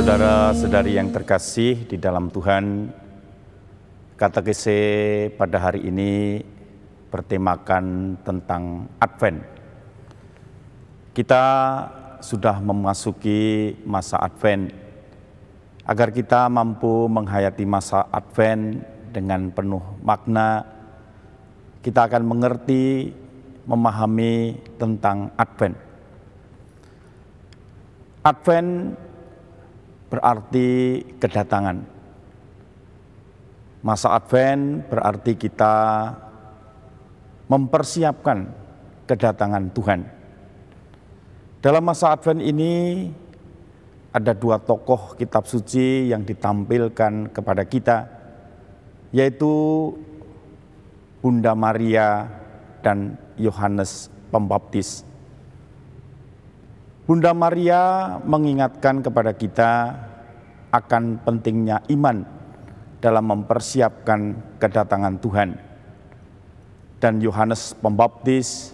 Saudara-saudari yang terkasih di dalam Tuhan, kata kese pada hari ini bertemakan tentang Advent. Kita sudah memasuki masa Advent. Agar kita mampu menghayati masa Advent dengan penuh makna, kita akan mengerti, memahami tentang Advent. Advent berarti kedatangan. Masa Advent berarti kita mempersiapkan kedatangan Tuhan. Dalam masa Advent ini ada dua tokoh kitab suci yang ditampilkan kepada kita, yaitu Bunda Maria dan Yohanes Pembaptis. Bunda Maria mengingatkan kepada kita akan pentingnya iman dalam mempersiapkan kedatangan Tuhan. Dan Yohanes Pembaptis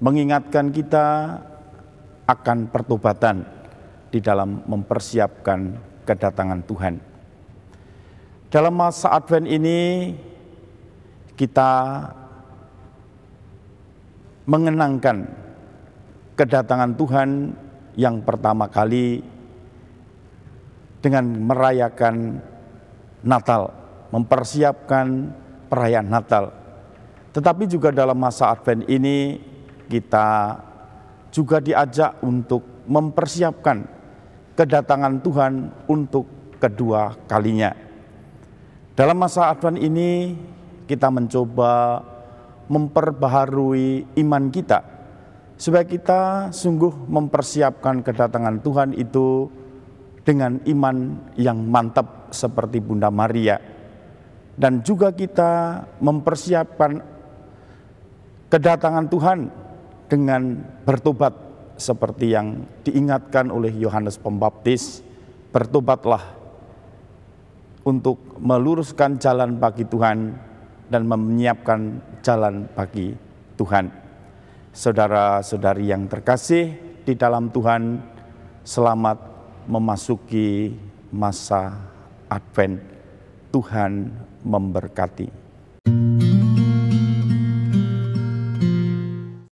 mengingatkan kita akan pertobatan di dalam mempersiapkan kedatangan Tuhan. Dalam masa Advent ini kita mengenangkan kedatangan Tuhan yang pertama kali dengan merayakan Natal, mempersiapkan perayaan Natal. Tetapi juga dalam masa Advent ini kita juga diajak untuk mempersiapkan kedatangan Tuhan untuk kedua kalinya. Dalam masa Advent ini kita mencoba memperbaharui iman kita supaya kita sungguh mempersiapkan kedatangan Tuhan itu dengan iman yang mantap seperti Bunda Maria dan juga kita mempersiapkan kedatangan Tuhan dengan bertobat seperti yang diingatkan oleh Yohanes Pembaptis bertobatlah untuk meluruskan jalan bagi Tuhan dan menyiapkan jalan bagi Tuhan saudara-saudari yang terkasih di dalam Tuhan, selamat memasuki masa Advent. Tuhan memberkati.